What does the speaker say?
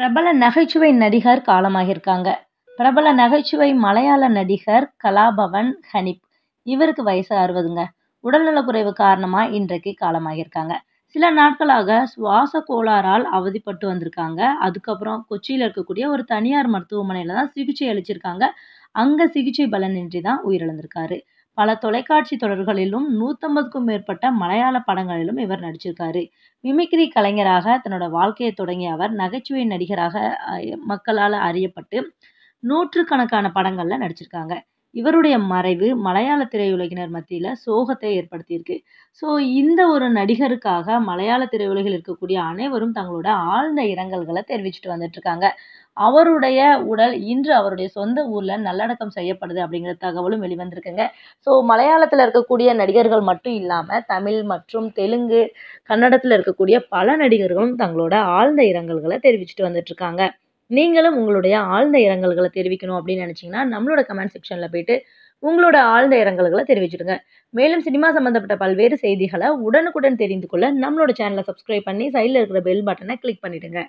பிரபல நகைச்சுவை நடிகர் காலமாகியிருக்காங்க பிரபல நகைச்சுவை மலையாள நடிகர் கலாபவன் ஹனிப் இவருக்கு வயசு அறுபதுங்க உடல்நலக்குறைவு காரணமாக இன்றைக்கு காலமாகியிருக்காங்க சில நாட்களாக சுவாச கோளாறால் அவதிப்பட்டு வந்திருக்காங்க அதுக்கப்புறம் கொச்சியில் இருக்கக்கூடிய ஒரு தனியார் மருத்துவமனையில் தான் சிகிச்சை அளிச்சிருக்காங்க அங்கே சிகிச்சை பலனின்றி தான் உயிரிழந்திருக்காரு பல தொலைக்காட்சி தொடர்களிலும் நூற்றம்பதுக்கும் மேற்பட்ட மலையாள படங்களிலும் இவர் நடிச்சிருக்காரு மிமிக்ரி கலைஞராக தன்னோட வாழ்க்கையை தொடங்கிய அவர் நகைச்சுவை நடிகராக மக்களால் அறியப்பட்டு நூற்றுக்கணக்கான படங்களில் நடிச்சிருக்காங்க இவருடைய மறைவு மலையாள திரையுலகினர் மத்தியில் சோகத்தை ஏற்படுத்தியிருக்கு ஸோ இந்த ஒரு நடிகருக்காக மலையாள திரையுலகில் இருக்கக்கூடிய அனைவரும் தங்களோட ஆழ்ந்த இரங்கல்களை தெரிவிச்சுட்டு வந்துட்டுருக்காங்க அவருடைய உடல் இன்று அவருடைய சொந்த ஊரில் நல்லடக்கம் செய்யப்படுது அப்படிங்கிற தகவலும் வெளிவந்திருக்குங்க ஸோ மலையாளத்தில் இருக்கக்கூடிய நடிகர்கள் மட்டும் இல்லாமல் தமிழ் மற்றும் தெலுங்கு கன்னடத்தில் இருக்கக்கூடிய பல நடிகர்களும் தங்களோட ஆழ்ந்த இரங்கல்களை தெரிவிச்சுட்டு வந்துட்டுருக்காங்க நீங்களும் உங்களுடைய ஆழ்ந்த இரங்கல்களை தெரிவிக்கணும் அப்படின்னு நினச்சிங்கன்னா நம்மளோட கமெண்ட் செக்ஷனில் போயிட்டு உங்களோட ஆழ்ந்த இரங்கல்களை தெரிவிச்சிடுங்க மேலும் சினிமா சம்மந்தப்பட்ட பல்வேறு செய்திகளை உடனுக்குடன் தெரிந்து கொள்ள நம்மளோட சேனலை சப்ஸ்கிரைப் பண்ணி சைடில் இருக்கிற பெல் பட்டனை கிளிக் பண்ணிவிடுங்க